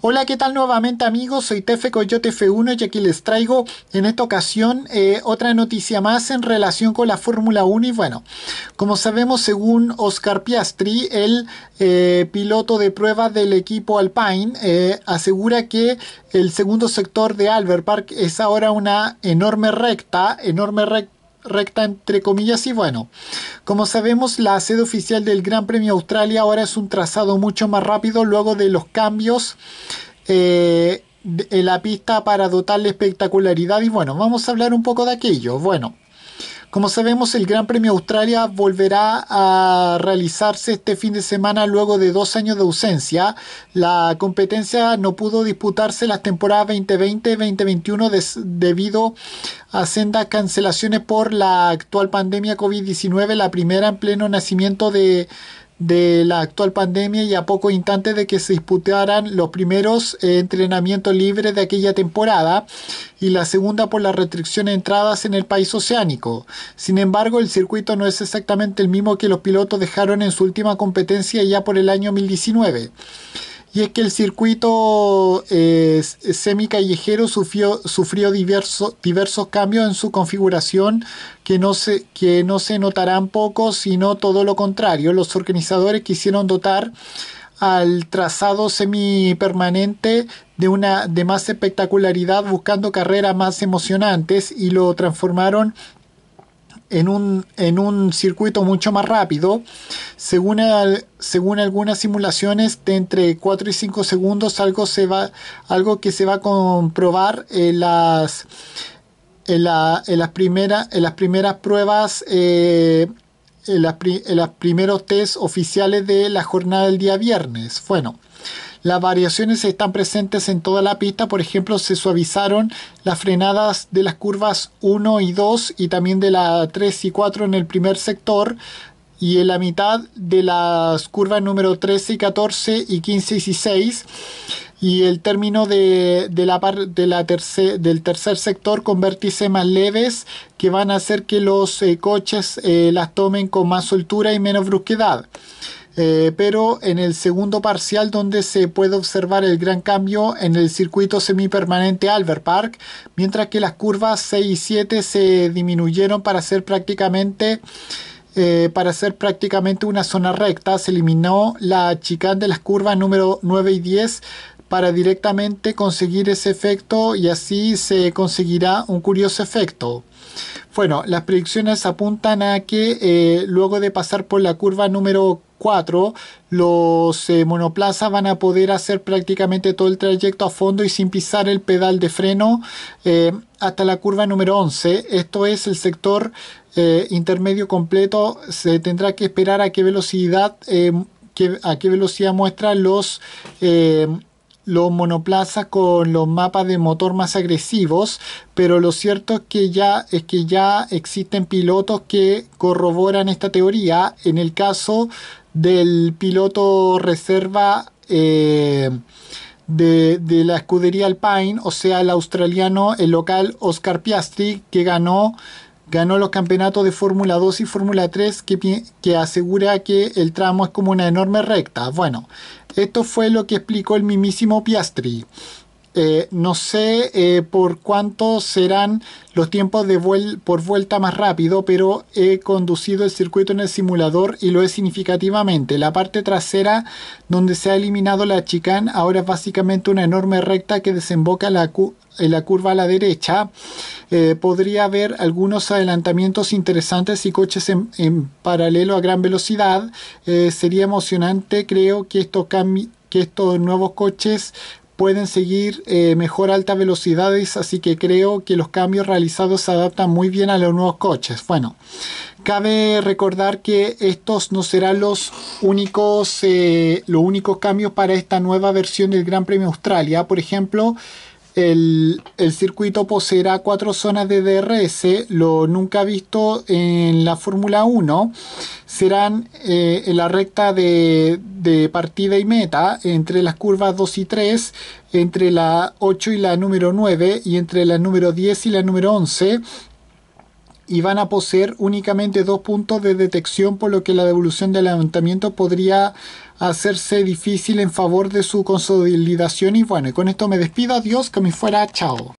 Hola, ¿qué tal nuevamente amigos? Soy Tefe Coyote F1 y aquí les traigo en esta ocasión eh, otra noticia más en relación con la Fórmula 1 y bueno, como sabemos según Oscar Piastri, el eh, piloto de prueba del equipo Alpine eh, asegura que el segundo sector de Albert Park es ahora una enorme recta, enorme recta recta entre comillas y bueno, como sabemos la sede oficial del Gran Premio Australia ahora es un trazado mucho más rápido luego de los cambios eh, en la pista para dotarle espectacularidad y bueno, vamos a hablar un poco de aquello. Bueno, como sabemos, el Gran Premio Australia volverá a realizarse este fin de semana luego de dos años de ausencia. La competencia no pudo disputarse las temporadas 2020-2021 debido a sendas cancelaciones por la actual pandemia COVID-19, la primera en pleno nacimiento de de la actual pandemia y a poco instantes de que se disputaran los primeros eh, entrenamientos libres de aquella temporada y la segunda por la restricción de entradas en el país oceánico. Sin embargo, el circuito no es exactamente el mismo que los pilotos dejaron en su última competencia ya por el año 2019 y es que el circuito eh, eh, semicallejero sufrió, sufrió diversos cambios en su configuración que no, se, que no se notarán pocos, sino todo lo contrario. Los organizadores quisieron dotar al trazado semipermanente de una de más espectacularidad buscando carreras más emocionantes y lo transformaron en un, en un circuito mucho más rápido. Según, según algunas simulaciones, de entre 4 y 5 segundos, algo, se va, algo que se va a comprobar en las, las, primeras las primeras pruebas. Eh, en, en los primeros test oficiales de la jornada del día viernes. Bueno, las variaciones están presentes en toda la pista, por ejemplo, se suavizaron las frenadas de las curvas 1 y 2 y también de la 3 y 4 en el primer sector y en la mitad de las curvas número 13 y 14 y 15 y 16 y el término de, la, de la del tercer sector con vértices más leves que van a hacer que los eh, coches eh, las tomen con más soltura y menos brusquedad. Eh, pero en el segundo parcial donde se puede observar el gran cambio en el circuito semipermanente Albert Park, mientras que las curvas 6 y 7 se disminuyeron para ser prácticamente eh, para ser prácticamente una zona recta, se eliminó la chicane de las curvas número 9 y 10 para directamente conseguir ese efecto y así se conseguirá un curioso efecto. Bueno, las predicciones apuntan a que eh, luego de pasar por la curva número los eh, monoplazas van a poder hacer prácticamente todo el trayecto a fondo y sin pisar el pedal de freno eh, hasta la curva número 11. Esto es el sector eh, intermedio completo. Se tendrá que esperar a qué velocidad, a qué velocidad muestran los los monoplazas con los mapas de motor más agresivos, pero lo cierto es que ya es que ya existen pilotos que corroboran esta teoría. En el caso del piloto reserva eh, de, la escudería Alpine, o sea, el australiano, el local Oscar Piastri, que ganó, ganó los campeonatos de Fórmula 2 y Fórmula 3, que, que asegura que el tramo es como una enorme recta. Bueno, esto fue lo que explicó el mismísimo Piastri. Eh, no sé eh, por cuánto serán los tiempos de por vuelta más rápido, pero he conducido el circuito en el simulador y lo es significativamente. La parte trasera donde se ha eliminado la chicane ahora es básicamente una enorme recta que desemboca en la curva a la derecha. Eh, podría haber algunos adelantamientos interesantes y coches en, paralelo a gran velocidad. sería emocionante, creo que esto que estos nuevos coches pueden seguir eh, mejor altas velocidades, así que creo que los cambios realizados se adaptan muy bien a los nuevos coches. Bueno, cabe recordar que estos no serán los únicos, eh, los únicos cambios para esta nueva versión del Gran Premio Australia. Por ejemplo, el, circuito poseerá cuatro zonas de DRS, lo nunca visto en la Fórmula 1. Serán eh, en la recta de, de, partida y meta, entre las curvas 2 y 3, entre la 8 y la número 9, y entre la número 10 y la número 11. Y van a poseer únicamente dos puntos de detección, por lo que la devolución del levantamiento podría hacerse difícil en favor de su consolidación. Y bueno, con esto me despido. Adiós, que me fuera. Chao.